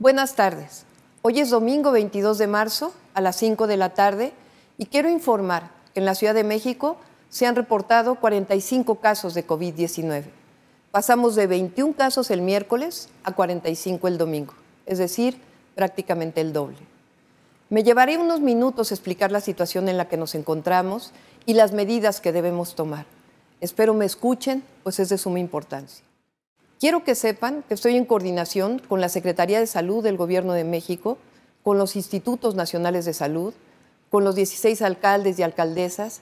Buenas tardes. Hoy es domingo 22 de marzo a las 5 de la tarde y quiero informar que en la Ciudad de México se han reportado 45 casos de COVID-19. Pasamos de 21 casos el miércoles a 45 el domingo, es decir, prácticamente el doble. Me llevaré unos minutos a explicar la situación en la que nos encontramos y las medidas que debemos tomar. Espero me escuchen, pues es de suma importancia. Quiero que sepan que estoy en coordinación con la Secretaría de Salud del Gobierno de México, con los institutos nacionales de salud, con los 16 alcaldes y alcaldesas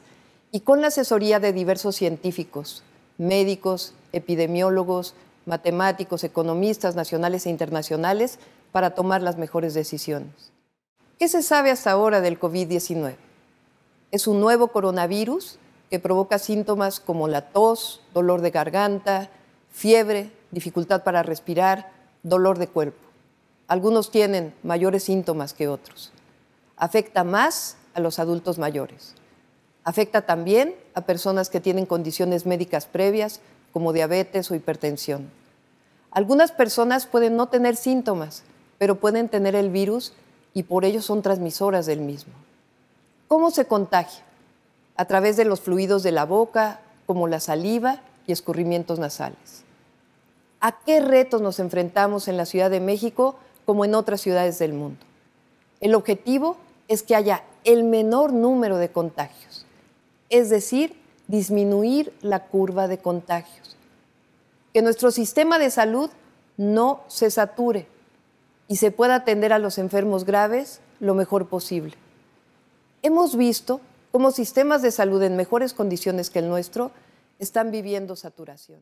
y con la asesoría de diversos científicos, médicos, epidemiólogos, matemáticos, economistas nacionales e internacionales para tomar las mejores decisiones. ¿Qué se sabe hasta ahora del COVID-19? Es un nuevo coronavirus que provoca síntomas como la tos, dolor de garganta, fiebre, dificultad para respirar, dolor de cuerpo. Algunos tienen mayores síntomas que otros. Afecta más a los adultos mayores. Afecta también a personas que tienen condiciones médicas previas como diabetes o hipertensión. Algunas personas pueden no tener síntomas, pero pueden tener el virus y por ello son transmisoras del mismo. ¿Cómo se contagia? A través de los fluidos de la boca, como la saliva y escurrimientos nasales a qué retos nos enfrentamos en la Ciudad de México como en otras ciudades del mundo. El objetivo es que haya el menor número de contagios, es decir, disminuir la curva de contagios. Que nuestro sistema de salud no se sature y se pueda atender a los enfermos graves lo mejor posible. Hemos visto cómo sistemas de salud en mejores condiciones que el nuestro están viviendo saturación.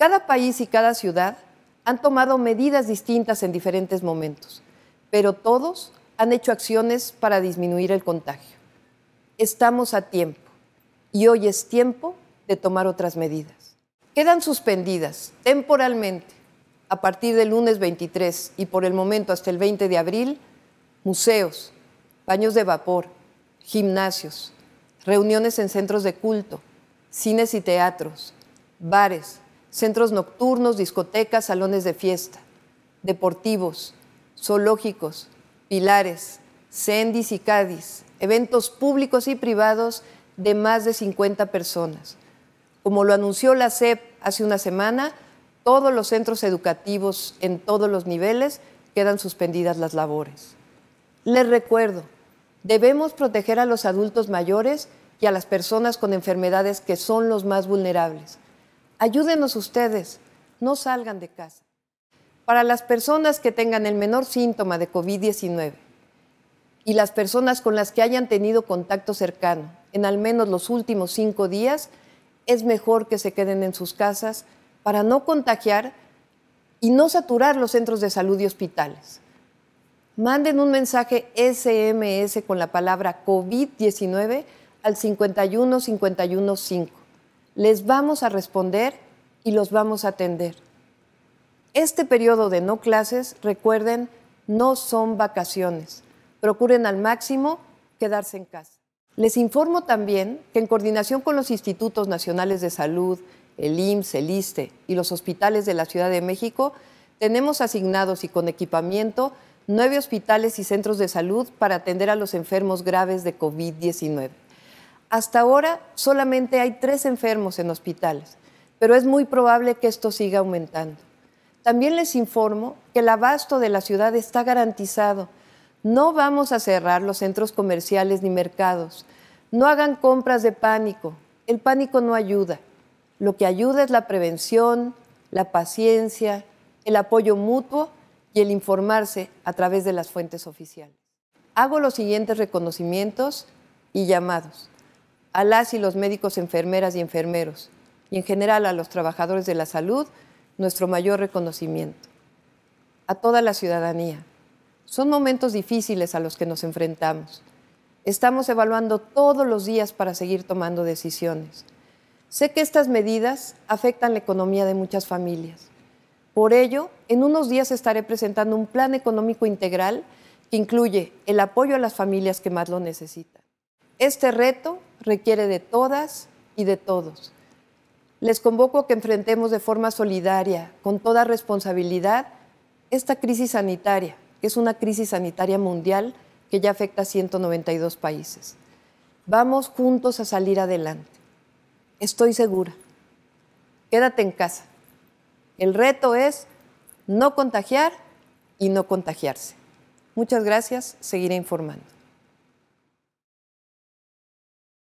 Cada país y cada ciudad han tomado medidas distintas en diferentes momentos, pero todos han hecho acciones para disminuir el contagio. Estamos a tiempo y hoy es tiempo de tomar otras medidas. Quedan suspendidas temporalmente a partir del lunes 23 y por el momento hasta el 20 de abril museos, baños de vapor, gimnasios, reuniones en centros de culto, cines y teatros, bares, centros nocturnos, discotecas, salones de fiesta, deportivos, zoológicos, pilares, sendis y cádiz, eventos públicos y privados de más de 50 personas. Como lo anunció la CEP hace una semana, todos los centros educativos en todos los niveles quedan suspendidas las labores. Les recuerdo, debemos proteger a los adultos mayores y a las personas con enfermedades que son los más vulnerables ayúdenos ustedes, no salgan de casa. Para las personas que tengan el menor síntoma de COVID-19 y las personas con las que hayan tenido contacto cercano en al menos los últimos cinco días, es mejor que se queden en sus casas para no contagiar y no saturar los centros de salud y hospitales. Manden un mensaje SMS con la palabra COVID-19 al 51515 les vamos a responder y los vamos a atender. Este periodo de no clases, recuerden, no son vacaciones. Procuren al máximo quedarse en casa. Les informo también que en coordinación con los Institutos Nacionales de Salud, el IMSS, el ISTE y los hospitales de la Ciudad de México, tenemos asignados y con equipamiento nueve hospitales y centros de salud para atender a los enfermos graves de COVID-19 hasta ahora solamente hay tres enfermos en hospitales, pero es muy probable que esto siga aumentando. También les informo que el abasto de la ciudad está garantizado. No vamos a cerrar los centros comerciales ni mercados. No hagan compras de pánico. El pánico no ayuda. Lo que ayuda es la prevención, la paciencia, el apoyo mutuo y el informarse a través de las fuentes oficiales. Hago los siguientes reconocimientos y llamados a las y los médicos, enfermeras y enfermeros, y en general a los trabajadores de la salud, nuestro mayor reconocimiento. A toda la ciudadanía. Son momentos difíciles a los que nos enfrentamos. Estamos evaluando todos los días para seguir tomando decisiones. Sé que estas medidas afectan la economía de muchas familias. Por ello, en unos días estaré presentando un plan económico integral que incluye el apoyo a las familias que más lo necesitan. Este reto requiere de todas y de todos. Les convoco a que enfrentemos de forma solidaria, con toda responsabilidad, esta crisis sanitaria, que es una crisis sanitaria mundial que ya afecta a 192 países. Vamos juntos a salir adelante. Estoy segura. Quédate en casa. El reto es no contagiar y no contagiarse. Muchas gracias. Seguiré informando.